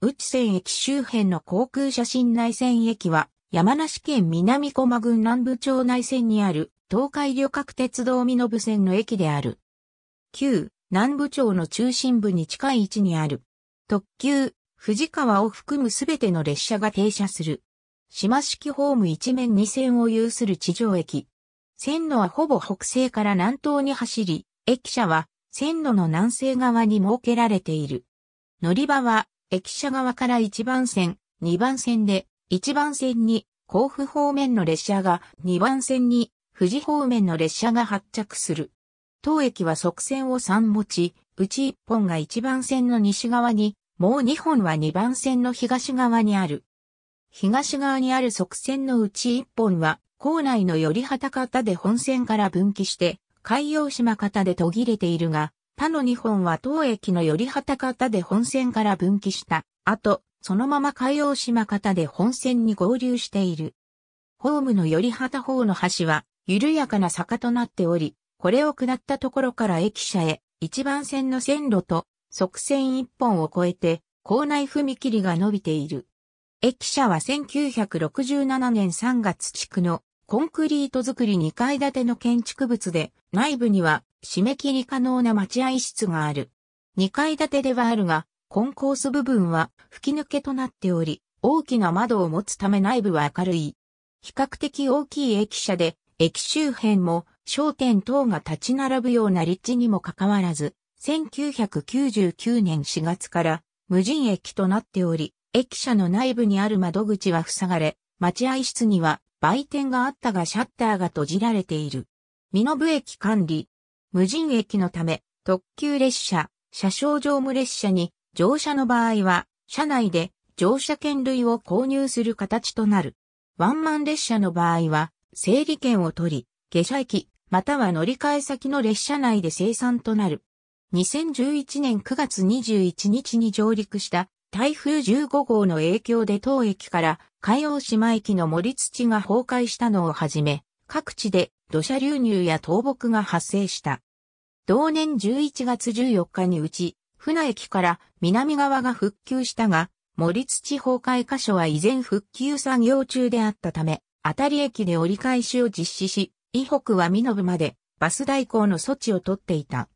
内線駅周辺の航空写真内線駅は、山梨県南駒郡南部町内線にある、東海旅客鉄道身延線の駅である。旧、南部町の中心部に近い位置にある。特急、藤川を含むすべての列車が停車する。島式ホーム一面二線を有する地上駅。線路はほぼ北西から南東に走り、駅舎は線路の南西側に設けられている。乗り場は駅舎側から1番線、2番線で、1番線に甲府方面の列車が、2番線に富士方面の列車が発着する。当駅は側線を3持ち、うち1本が1番線の西側に、もう2本は2番線の東側にある。東側にある側線のうち1本は、校内の寄畑方で本線から分岐して、海洋島方で途切れているが、他の2本は当駅の寄旗方で本線から分岐した。後、そのまま海洋島方で本線に合流している。ホームの寄旗方の橋は、緩やかな坂となっており、これを下ったところから駅舎へ、一番線の線路と、側線一本を越えて、校内踏切が伸びている。駅舎は1967年3月地区のコンクリート造り2階建ての建築物で、内部には締め切り可能な待合室がある。2階建てではあるが、コンコース部分は吹き抜けとなっており、大きな窓を持つため内部は明るい。比較的大きい駅舎で、駅周辺も商店等が立ち並ぶような立地にもかかわらず、1999年4月から無人駅となっており、駅舎の内部にある窓口は塞がれ、待合室には売店があったがシャッターが閉じられている。身延駅管理無人駅のため、特急列車、車掌乗務列車に乗車の場合は、車内で乗車券類を購入する形となる。ワンマン列車の場合は、整理券を取り、下車駅、または乗り換え先の列車内で生産となる。2011年9月21日に上陸した台風15号の影響で当駅から海洋島駅の森土が崩壊したのをはじめ、各地で土砂流入や倒木が発生した。同年11月14日にうち、船駅から南側が復旧したが、森土崩壊箇所は依然復旧作業中であったため、当たり駅で折り返しを実施し、伊北は身延までバス代行の措置を取っていた。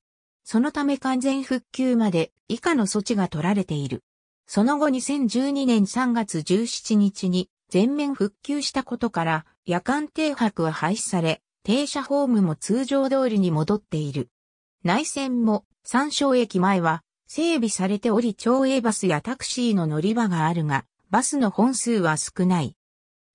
そのため完全復旧まで以下の措置が取られている。その後2012年3月17日に全面復旧したことから夜間停泊は廃止され、停車ホームも通常通りに戻っている。内線も山椒駅前は整備されており町営バスやタクシーの乗り場があるが、バスの本数は少ない。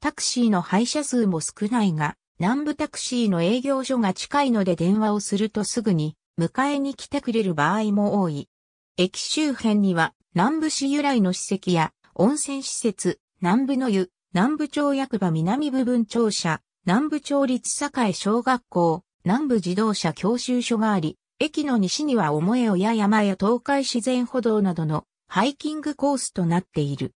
タクシーの配車数も少ないが、南部タクシーの営業所が近いので電話をするとすぐに迎えに来てくれる場合も多い。駅周辺には南部市由来の史跡や温泉施設、南部の湯、南部町役場南部分庁舎、南部町立栄小学校、南部自動車教習所があり、駅の西には思えをや山や東海自然歩道などのハイキングコースとなっている。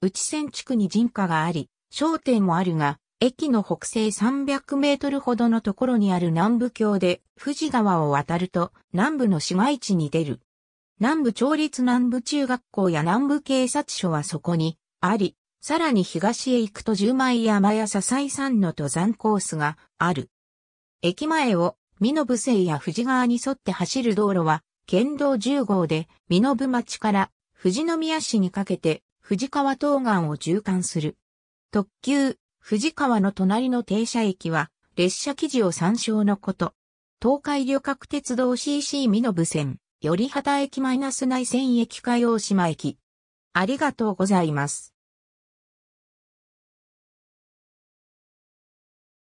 内線地区に人家があり、商店もあるが、駅の北西300メートルほどのところにある南部橋で富士川を渡ると南部の市街地に出る。南部町立南部中学校や南部警察署はそこにあり、さらに東へ行くと十枚山や笹井山の登山コースがある。駅前を身延西や富士川に沿って走る道路は、県道10号で、身延町から富士宮市にかけて、富士川東岸を縦貫する。特急、富士川の隣の停車駅は、列車記事を参照のこと。東海旅客鉄道 CC 身延線、より旗駅マイナス内線駅か大島駅。ありがとうございます。